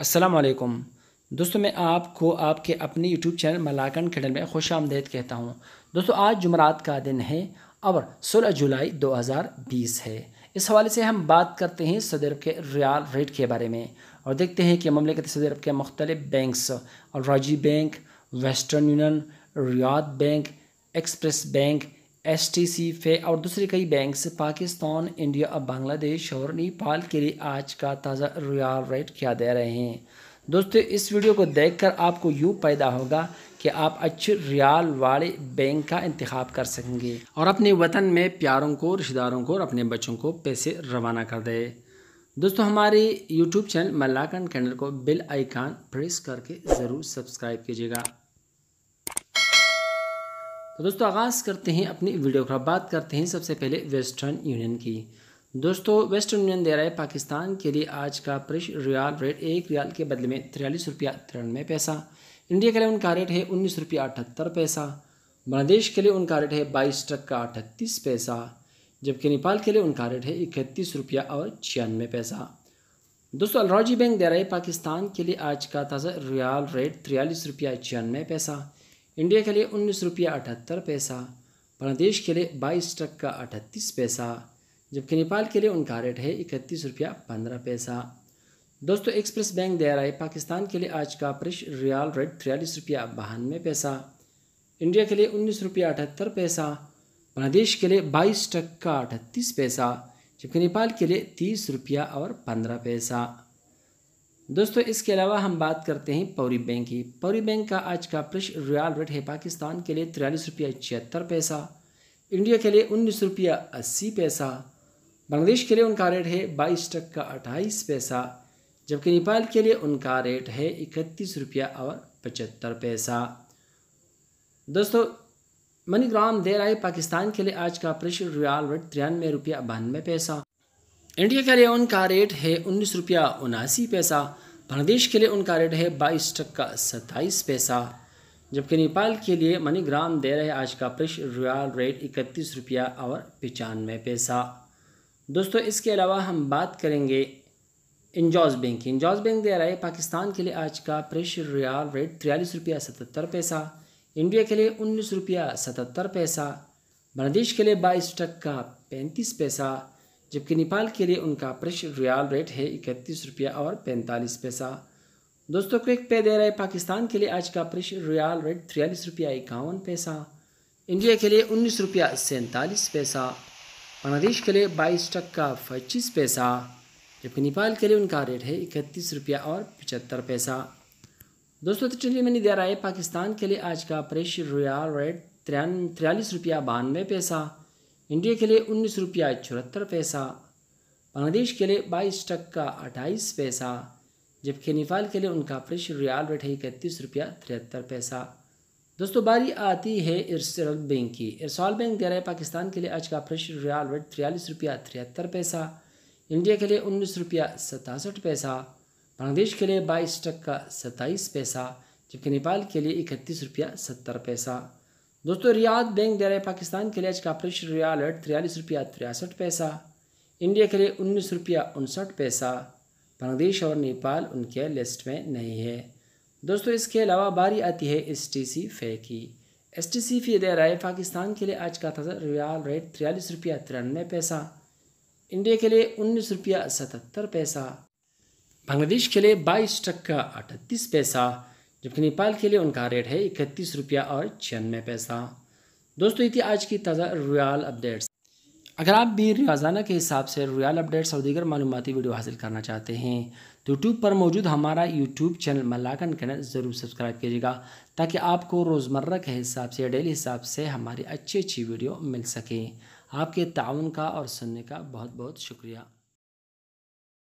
असलकम दोस्तों मैं आपको आपके अपने यूट्यूब चैनल मलाकन खिडल में खुश आमदेद कहता हूँ दोस्तों आज जुमरात का दिन है और 16 जुलाई 2020 है इस हवाले से हम बात करते हैं सदर के रियाल रेट के बारे में और देखते हैं कि ममलिकत सदर के मुख्तलिफ बैंक्स और Rajhi bank western union Riyad bank express bank S T C फे और दूसरे कई बैंक से पाकिस्तान इंडिया और बांग्लादेश और नेपाल के लिए आज का ताज़ा रियाल रेट क्या दे रहे हैं दोस्तों इस वीडियो को देखकर आपको यूँ पैदा होगा कि आप अच्छे रियाल वाले बैंक का इंतखब कर सकेंगे और अपने वतन में प्यारों को रिश्तेदारों को और अपने बच्चों को पैसे रवाना कर दे दोस्तों हमारे यूट्यूब चैनल मल्लाकन कैंडल को बिल आइकान प्रेस करके ज़रूर सब्सक्राइब कीजिएगा तो दोस्तों आगाज़ करते हैं अपनी वीडियो का बात करते हैं सबसे पहले वेस्टर्न यूनियन की दोस्तों वेस्टर्न यूनियन दे रहा है पाकिस्तान के लिए आज का प्रश रियाल रेट एक रियाल के बदले में तिरयालीस रुपया तिरानवे पैसा इंडिया के लिए उनका रेट है उन्नीस रुपया अठहत्तर पैसा बांग्लादेश के लिए उनका रेट है बाईस टक्का अठतीस पैसा जबकि नेपाल के लिए उनका रेट है इकतीस रुपया और छियानवे पैसा दोस्तों अलराजी बैंक दे रहा है पाकिस्तान के लिए आज का ताज़ा रियाल रेट तिरयालीस रुपया छियानवे पैसा इंडिया के लिए उन्नीस रुपया अठहत्तर पैसा बांग्लादेश के लिए बाईस टक्का अठतीस पैसा जबकि नेपाल के लिए उनका रेट है इकतीस रुपया पंद्रह पैसा दोस्तों एक्सप्रेस बैंक दे रहा है पाकिस्तान के लिए आज का फ्रेश रियाल रेट त्रियालीस रुपया बहानवे पैसा इंडिया के लिए उन्नीस रुपया अठहत्तर पैसा बांग्लादेश के लिए बाईस टक्का अठतीस पैसा जबकि नेपाल के लिए तीस रुपया और पंद्रह पैसा दोस्तों इसके अलावा हम बात करते हैं पौरी बैंक की पौरी बैंक का आज का प्रश्न रियाल रेट है पाकिस्तान के लिए तिरालीस रुपया छिहत्तर पैसा इंडिया के लिए उन्नीस रुपया अस्सी पैसा बांग्लादेश के लिए उनका रेट है बाईस टक्का अट्ठाईस पैसा जबकि नेपाल के लिए उनका रेट है इकतीस रुपया और पचहत्तर पैसा दोस्तों मनीग्राम दे रहा है पाकिस्तान के लिए आज का प्रश्न रियाल रेट तिरानवे रुपया बानवे पैसा इंडिया के लिए उनका रेट है उन्नीस रुपया उनासी पैसा बांग्लादेश के लिए उनका रेट है बाईस टक्का सत्ताईस पैसा जबकि नेपाल के लिए मनीग्राम दे रहे आज का प्रश रियाल रेट इकतीस रुपया और पचानवे पैसा दोस्तों इसके अलावा हम बात करेंगे इंजॉज बैंक की इंजॉज बैंक दे रहा है पाकिस्तान के लिए आज का प्रेश रियाल रेट तिरालीस रुपया सतहत्तर पैसा इंडिया के लिए उन्नीस रुपया सतहत्तर पैसा बांग्लादेश के लिए बाईस टक्का पैंतीस पैसा जबकि नेपाल के लिए उनका प्रश रियाल रेट है इकतीस रुपया और पैंतालीस पैसा दोस्तों क्विक पे दे रहे पाकिस्तान के लिए आज का प्रश रियाल रेट तिरयालीस रुपया इक्यावन पैसा इंडिया के लिए उन्नीस रुपया सैंतालीस पैसा बांग्लादेश के लिए बाईस टक्का पच्चीस पैसा जबकि नेपाल के लिए उनका रेट है इकतीस रुपया और पचहत्तर पैसा दोस्तों तो चलिए मैंने दे रहा है पाकिस्तान के लिए आज का प्रेश रियाल रेट तिरयालीस रुपया बानवे पैसा इंडिया के लिए उन्नीस रुपया चौहत्तर पैसा बांग्लादेश के लिए बाईस टक्का अट्ठाईस पैसा जबकि नेपाल के लिए उनका फ्रेश रियाल रेट है इकतीस रुपया तिहत्तर पैसा दोस्तों बारी आती है इरसल बैंक की इरसाल बैंक दे रहा है पाकिस्तान के लिए आज का फ्रेश रियाल रेट तिरयालीस रुपया तिहत्तर पैसा इंडिया के लिए उन्नीस रुपया सतासठ पैसा बांग्लादेश के लिए बाईस टक्का सत्ताईस पैसा जबकि नेपाल के लिए इकतीस रुपया सत्तर पैसा दोस्तों रियाद बैंक दे रहे पाकिस्तान के लिए आज का ऑपरेशन रियाल रेट तिरयालीस रुपया तिरसठ पैसा इंडिया के लिए उन्नीस रुपया उनसठ पैसा बांग्लादेश और नेपाल उनके लिस्ट में नहीं है दोस्तों इसके अलावा बारी आती है एस टी सी फे की एस टी सी फी दे रहा है पाकिस्तान के लिए आज का था रियाल रेट तिरयालीस रुपया तिरानवे पैसा इंडिया के लिए उन्नीस रुपया सतहत्तर पैसा बांग्लादेश के लिए बाईस टक्का अठतीस पैसा जबकि नेपाल के लिए उनका रेट है इकतीस रुपया और छियानवे पैसा दोस्तों ये थी आज की ताज़ा रियाल अपडेट्स अगर आप भी रोज़ाना के हिसाब से रियाल अपडेट्स और दीगर मालूमती वीडियो हासिल करना चाहते हैं तो यूट्यूब पर मौजूद हमारा यूट्यूब चैनल मलाकन कैनल ज़रूर सब्सक्राइब कीजिएगा ताकि आपको रोज़मर्रा के हिसाब से डेली हिसाब से हमारी अच्छी अच्छी वीडियो मिल सके आपके ताउन का और सुनने का बहुत बहुत शुक्रिया